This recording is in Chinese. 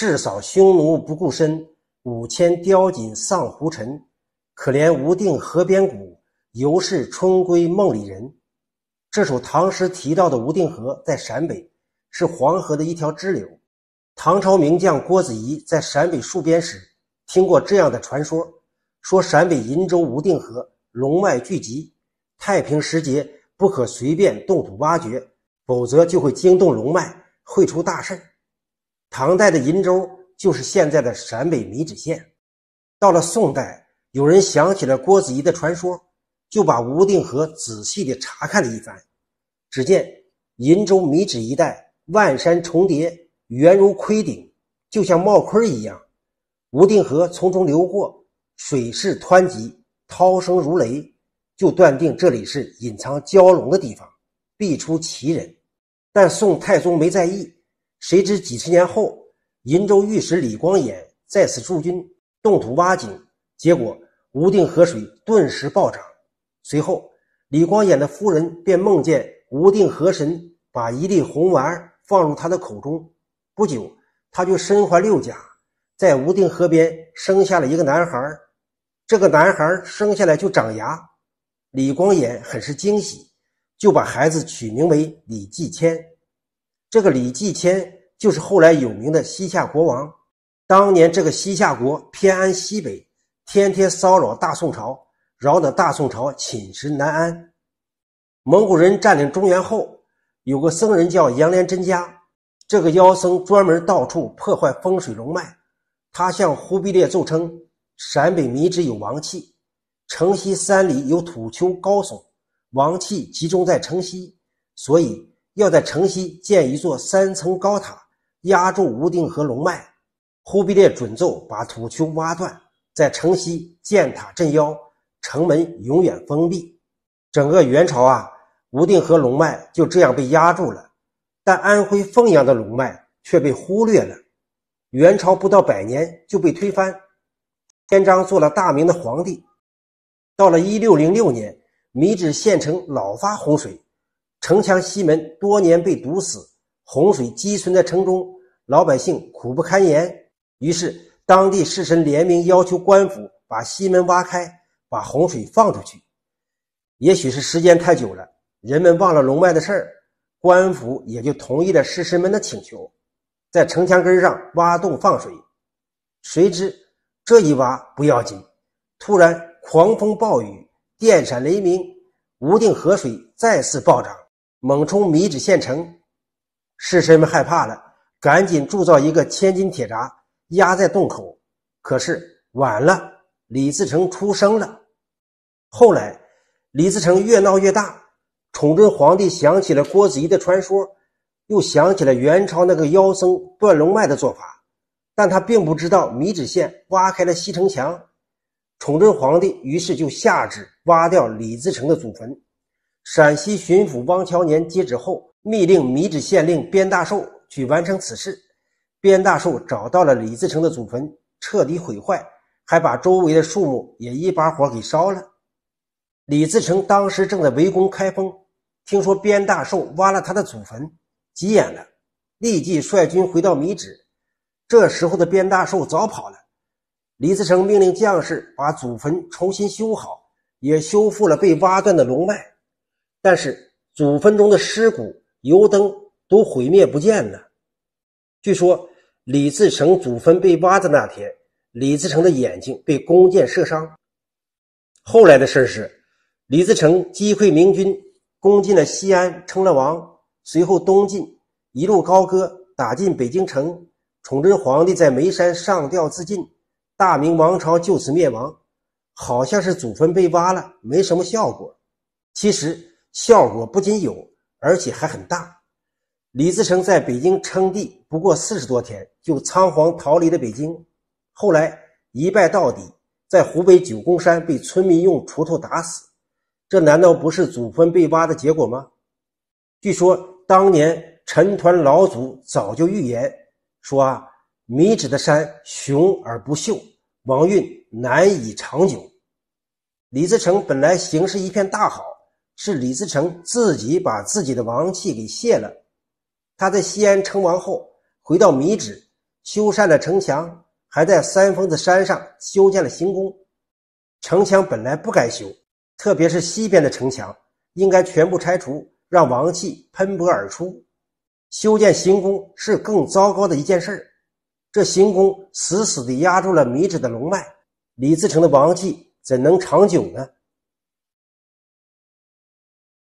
誓扫匈奴不顾身，五千雕锦丧胡尘。可怜无定河边骨，犹是春闺梦里人。这首唐诗提到的无定河在陕北，是黄河的一条支流。唐朝名将郭子仪在陕北戍边时，听过这样的传说：说陕北银州无定河龙脉聚集，太平时节不可随便动土挖掘，否则就会惊动龙脉，会出大事。唐代的银州就是现在的陕北米脂县。到了宋代，有人想起了郭子仪的传说，就把无定河仔细的查看了一番。只见银州米脂一带万山重叠，圆如盔顶，就像帽盔一样。无定河从中流过，水势湍急，涛声如雷，就断定这里是隐藏蛟龙的地方，必出奇人。但宋太宗没在意。谁知几十年后，银州御史李光衍在此驻军，动土挖井，结果无定河水顿时暴涨。随后，李光衍的夫人便梦见无定河神把一粒红丸放入他的口中，不久他就身怀六甲，在无定河边生下了一个男孩。这个男孩生下来就长牙，李光衍很是惊喜，就把孩子取名为李继迁。这个李继迁就是后来有名的西夏国王。当年这个西夏国偏安西北，天天骚扰大宋朝，扰得大宋朝寝食难安。蒙古人占领中原后，有个僧人叫杨连真家，这个妖僧专门到处破坏风水龙脉。他向忽必烈奏称，陕北迷之有王气，城西三里有土丘高耸，王气集中在城西，所以。要在城西建一座三层高塔，压住无定河龙脉。忽必烈准奏，把土丘挖断，在城西建塔镇妖，城门永远封闭。整个元朝啊，无定河龙脉就这样被压住了，但安徽凤阳的龙脉却被忽略了。元朝不到百年就被推翻，天章做了大明的皇帝。到了一六零六年，米脂县城老发洪水。城墙西门多年被堵死，洪水积存在城中，老百姓苦不堪言。于是，当地士绅联名要求官府把西门挖开，把洪水放出去。也许是时间太久了，人们忘了龙脉的事儿，官府也就同意了士绅们的请求，在城墙根上挖洞放水。谁知这一挖不要紧，突然狂风暴雨、电闪雷鸣，无定河水再次暴涨。猛冲米脂县城，士绅们害怕了，赶紧铸造一个千斤铁闸压在洞口。可是晚了，李自成出生了。后来，李自成越闹越大，崇祯皇帝想起了郭子仪的传说，又想起了元朝那个妖僧断龙脉的做法，但他并不知道米脂县挖开了西城墙。崇祯皇帝于是就下旨挖掉李自成的祖坟。陕西巡抚汪乔年接旨后，密令米脂县令边大寿去完成此事。边大寿找到了李自成的祖坟，彻底毁坏，还把周围的树木也一把火给烧了。李自成当时正在围攻开封，听说边大寿挖了他的祖坟，急眼了，立即率军回到米脂。这时候的边大寿早跑了。李自成命令将士把祖坟重新修好，也修复了被挖断的龙脉。但是祖坟中的尸骨、油灯都毁灭不见了。据说李自成祖坟被挖的那天，李自成的眼睛被弓箭射伤。后来的事是，李自成击溃明军，攻进了西安，称了王。随后东进，一路高歌，打进北京城。崇祯皇帝在眉山上吊自尽，大明王朝就此灭亡。好像是祖坟被挖了，没什么效果。其实。效果不仅有，而且还很大。李自成在北京称帝不过四十多天，就仓皇逃离了北京。后来一败到底，在湖北九宫山被村民用锄头打死。这难道不是祖坟被挖的结果吗？据说当年陈抟老祖早就预言说：“啊，米脂的山雄而不秀，王运难以长久。”李自成本来形势一片大好。是李自成自己把自己的王气给泄了。他在西安称王后，回到米脂修缮了城墙，还在三峰子山上修建了行宫。城墙本来不该修，特别是西边的城墙，应该全部拆除，让王气喷薄而出。修建行宫是更糟糕的一件事儿。这行宫死死地压住了米脂的龙脉，李自成的王气怎能长久呢？